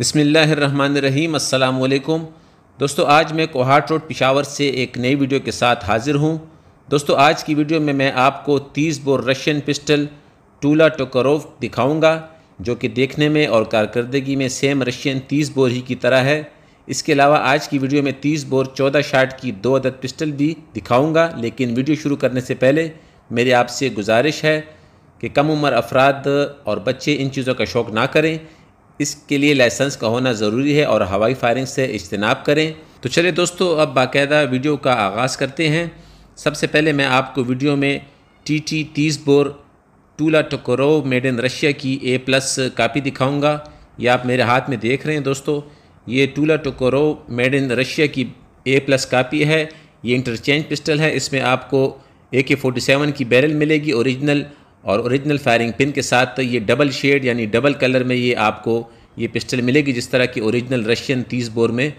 बसमीम् अल्लाम दोस्तों आज मैं कोहाट रोड पिशावर से एक नई वीडियो के साथ हाज़िर हूँ दोस्तों आज की वीडियो में मैं आपको 30 bore Russian pistol Tula Tokarev दिखाऊंगा जो कि देखने में और कारकर्दगी में सेम रशियन 30 बोर ही की तरह है इसके अलावा आज की वीडियो में 30 बोर 14 शाट की दो अदद पिस्टल भी दिखाऊंगा लेकिन वीडियो शुरू करने से पहले मेरी आपसे गुजारिश है कि कम उम्र अफराद और बच्चे इन चीज़ों का शौक़ ना करें इसके लिए लाइसेंस का होना ज़रूरी है और हवाई फायरिंग से इजतनाब करें तो चलिए दोस्तों अब बाकायदा वीडियो का आगाज़ करते हैं सबसे पहले मैं आपको वीडियो में टी टी तीस bore Tula Tokarev made in Russia की ए प्लस कापी दिखाऊँगा ये आप मेरे हाथ में देख रहे हैं दोस्तों ये टूला टोकोरोव मेड इन रशिया की ए प्लस कापी है ये इंटरचेंज पिस्टल है इसमें आपको ए के फोर्टी सेवन की बैरल मिलेगी ओरिजिनल और ओरिजिनल फायरिंग पिन के साथ तो ये डबल शेड यानी डबल कलर में ये आपको ये पिस्टल मिलेगी जिस तरह की ओरिजिनल रशियन तीस बोर में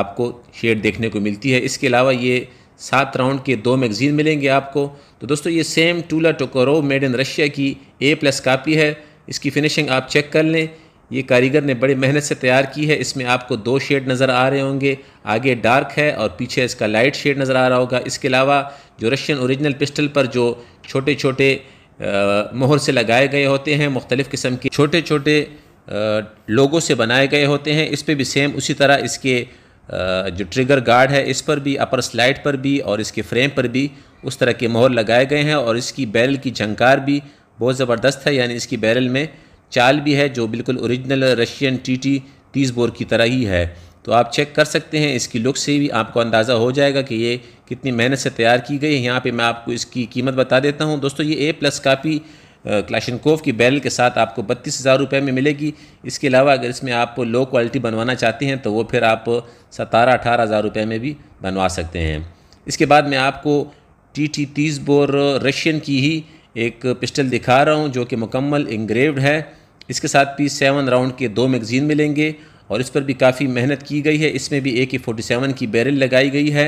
आपको शेड देखने को मिलती है इसके अलावा ये सात राउंड के दो मैगज़ीन मिलेंगे आपको तो दोस्तों ये same Tula Tokarev made in Russia की ए प्लस कापी है इसकी फिनिशिंग आप चेक कर लें ये कारीगर ने बड़ी मेहनत से तैयार की है इसमें आपको दो शेड नज़र आ रहे होंगे आगे डार्क है और पीछे इसका लाइट शेड नज़र आ रहा होगा इसके अलावा जो रशियन ओरिजिनल पिस्टल पर जो छोटे छोटे मोहर से लगाए गए होते हैं मुख्तलिफ़ किस्म के छोटे छोटे लोगों से बनाए गए होते हैं इस पर भी सेम उसी तरह इसके जो ट्रिगर गार्ड है इस पर भी अपर स्लाइड पर भी और इसके फ्रेम पर भी उस तरह के मोहर लगाए गए हैं और इसकी बैरल की झंकार भी बहुत ज़बरदस्त है यानी इसकी बैरल में चाल भी है जो बिल्कुल ओरिजिनल रशियन टी टी तीस बोर की तरह ही है तो आप चेक कर सकते हैं इसकी लुक से भी आपको अंदाज़ा हो जाएगा कि ये कितनी मेहनत से तैयार की गई है यहाँ पे मैं आपको इसकी कीमत बता देता हूँ दोस्तों ये ए प्लस कापी क्लाशनकोव की बैल के साथ आपको बत्तीस हज़ार रुपये में मिलेगी इसके अलावा अगर इसमें आप लो क्वालिटी बनवाना चाहते हैं तो वो फिर आप सतारह अठारह हज़ार रुपये में भी बनवा सकते हैं इसके बाद मैं आपको टी टी तीस बोर रशियन की ही एक पिस्टल दिखा रहा हूँ जो कि मुकम्मल इंग्रेव्ड है इसके साथ पी सेवन राउंड के दो मैगज़ीन मिलेंगे और इस पर भी काफ़ी मेहनत की गई है इसमें भी ए के फोर्टी सेवन की बैरल लगाई गई है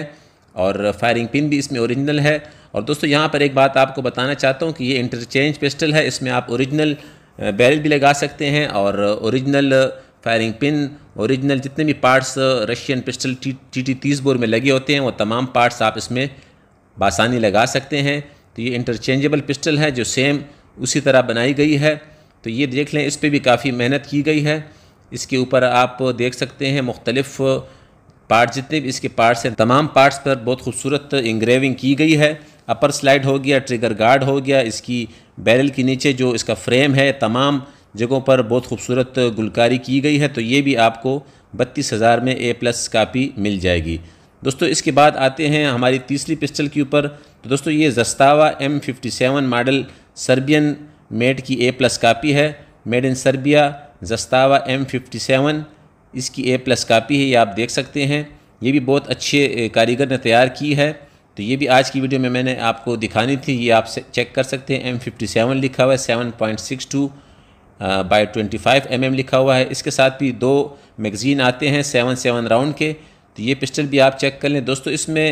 और फायरिंग पिन भी इसमें ओरिजिनल है और दोस्तों यहाँ पर एक बात आपको बताना चाहता हूँ कि ये इंटरचेंज पिस्टल है इसमें आप ओरिजिनल बैरल भी लगा सकते हैं और ओरिजिनल फायरिंग पिन ओरिजिनल जितने भी parts Russian pistol T T T तीस बोर में लगे होते हैं वो तमाम पार्ट्स आप इसमें बासानी लगा सकते हैं तो ये इंटरचेंजेबल पिस्टल है जो सेम उसी तरह बनाई गई है तो ये देख लें इस पर भी काफ़ी मेहनत की गई है इसके ऊपर आप देख सकते हैं मुख्तलिफ़ पार्ट जितने भी इसके पार्ट्स हैं तमाम पार्ट्स पर बहुत खूबसूरत इंग्रेविंग की गई है अपर स्लाइड हो गया ट्रिगर गार्ड हो गया इसकी बैरल के नीचे जो इसका फ्रेम है तमाम जगहों पर बहुत खूबसूरत गुलकारी की गई है तो ये भी आपको बत्तीस हज़ार में ए प्लस कापी मिल जाएगी दोस्तों इसके बाद आते हैं हमारी तीसरी पिस्टल के ऊपर तो दोस्तों ये Zastava M fifty seven model Serbian made की ए प्लस कापी है made in Serbia Zastava M fifty seven इसकी ए प्लस कापी है ये आप देख सकते हैं ये भी बहुत अच्छे कारीगर ने तैयार की है तो ये भी आज की वीडियो में मैंने आपको दिखानी थी ये आप चेक कर सकते हैं एम फिफ्टी सेवन लिखा हुआ है seven point six two by twenty five M M लिखा हुआ है इसके साथ भी दो मैगज़ीन आते हैं सेवन सेवन राउंड के तो ये पिस्टल भी आप चेक कर लें दोस्तों इसमें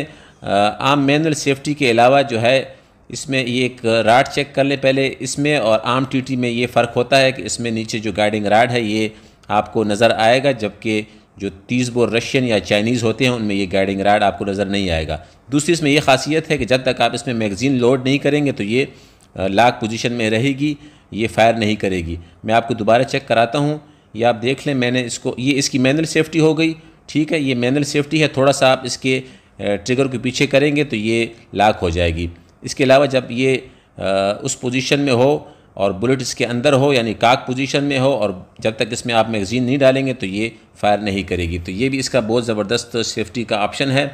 आम मैनुअल सेफ्टी के अलावा जो है इसमें ये एक राड चेक कर ले पहले इसमें और आम टीटी में ये फ़र्क होता है कि इसमें नीचे जो गाइडिंग राड है ये आपको नज़र आएगा जबकि जो तीस बोर रशियन या चाइनीज़ होते हैं उनमें ये गाइडिंग राड आपको नज़र नहीं आएगा दूसरी इसमें ये खासियत है कि जब तक आप इसमें मैगज़ीन लोड नहीं करेंगे तो ये लाक पोजिशन में रहेगी ये फायर नहीं करेगी मैं आपको दोबारा चेक कराता हूँ ये आप देख लें मैंने इसको ये इसकी मैनुअल सेफ्टी हो गई ठीक है ये मैनुअल सेफ्टी है थोड़ा सा आप इसके ट्रिगर के पीछे करेंगे तो ये लाक हो जाएगी इसके अलावा जब ये आ, उस पोजीशन में हो और बुलेट इसके अंदर हो यानी काक पोजीशन में हो और जब तक इसमें आप मैगज़ीन नहीं डालेंगे तो ये फायर नहीं करेगी तो ये भी इसका बहुत ज़बरदस्त सेफ्टी का ऑप्शन है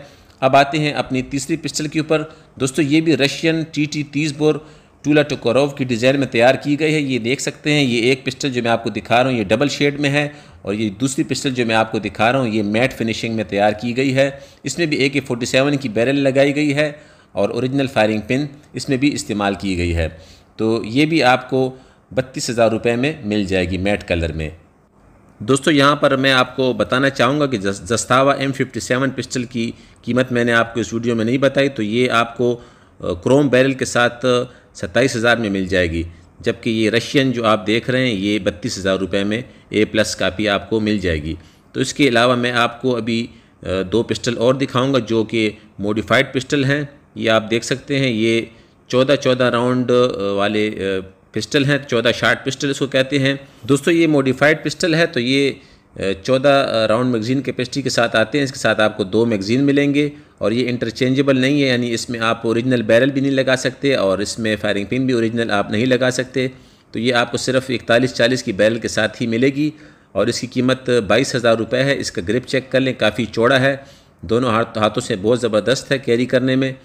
अब आते हैं अपनी तीसरी पिस्टल के ऊपर दोस्तों ये भी रशियन टी टी तीस बोर टूला टोकोरोव की डिज़ाइन में तैयार की गई है ये देख सकते हैं ये एक पिस्टल जो मैं आपको दिखा रहा हूँ ये डबल शेड में है और ये दूसरी पिस्टल जो मैं आपको दिखा रहा हूँ ये मैट फिनिशिंग में तैयार की गई है इसमें भी ए के फोर्टी सेवन की बैरल लगाई गई है और ओरिजिनल फायरिंग पिन इसमें भी इस्तेमाल की गई है तो ये भी आपको बत्तीस हज़ार रुपये में मिल जाएगी मैट कलर में दोस्तों यहाँ पर मैं आपको बताना चाहूँगा कि Zastava M fifty seven pistol की कीमत मैंने आपको इस वीडियो में नहीं बताई तो ये आपको क्रोम बैरल के साथ सत्ताईस हज़ार में मिल जाएगी जबकि ये रशियन जो आप देख रहे हैं ये बत्तीस हज़ार रुपये में ए प्लस कापी आपको मिल जाएगी तो इसके अलावा मैं आपको अभी दो पिस्टल और दिखाऊंगा जो कि मॉडिफाइड पिस्टल हैं ये आप देख सकते हैं ये चौदह चौदह राउंड वाले पिस्टल हैं चौदह शार्ट पिस्टल इसको कहते हैं दोस्तों ये मॉडिफाइड पिस्टल है तो ये चौदह राउंड मैगज़ीन कैपेसिटी के साथ आते हैं इसके साथ आपको दो मैगज़ीन मिलेंगे और ये इंटरचेंजेबल नहीं है यानी इसमें आप ओरिजिनल बैरल भी नहीं लगा सकते और इसमें फायरिंग पिन भी ओरिजिनल आप नहीं लगा सकते तो ये आपको सिर्फ इकतालीस चालीस की बैरल के साथ ही मिलेगी और इसकी कीमत बाईस हज़ार रुपये है इसका ग्रिप चेक कर लें काफ़ी चौड़ा है दोनों हाथ हाथों से बहुत ज़बरदस्त है कैरी करने में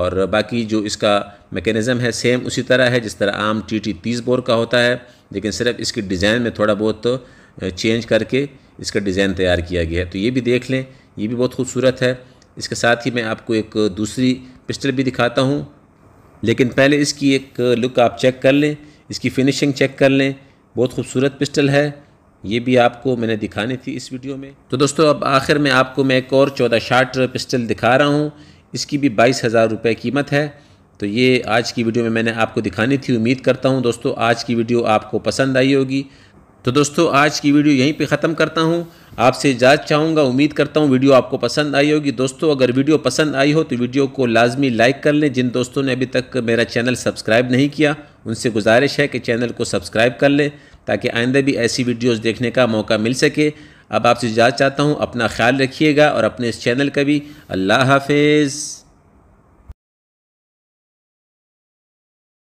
और बाकी जो इसका मेकेनिज़म है सेम उसी तरह है जिस तरह आम टी टी तीस बोर का होता है लेकिन सिर्फ इसके डिज़ाइन में थोड़ा बहुत चेंज करके इसका डिज़ाइन तैयार किया गया है तो ये भी देख लें ये भी बहुत खूबसूरत है इसके साथ ही मैं आपको एक दूसरी पिस्टल भी दिखाता हूँ लेकिन पहले इसकी एक लुक आप चेक कर लें इसकी फिनिशिंग चेक कर लें बहुत खूबसूरत पिस्टल है ये भी आपको मैंने दिखानी थी इस वीडियो में तो दोस्तों अब आखिर में आपको मैं एक और चौदह शार्ट पिस्टल दिखा रहा हूँ इसकी भी बाईस हज़ार रुपये कीमत है तो ये आज की वीडियो में मैंने आपको दिखानी थी उम्मीद करता हूँ दोस्तों आज की वीडियो आपको पसंद आई होगी तो दोस्तों आज की वीडियो यहीं पे ख़त्म करता हूँ आपसे इजाज़त चाहूँगा उम्मीद करता हूँ वीडियो आपको पसंद आई होगी दोस्तों अगर वीडियो पसंद आई हो तो वीडियो को लाजमी लाइक कर लें जिन दोस्तों ने अभी तक मेरा चैनल सब्सक्राइब नहीं किया उनसे गुजारिश है कि चैनल को सब्सक्राइब कर लें ताकि आइंदा भी ऐसी वीडियोज़ देखने का मौका मिल सके अब आपसे इजाज़त चाहता हूँ अपना ख्याल रखिएगा और अपने इस चैनल का भी अल्लाह हाफिज़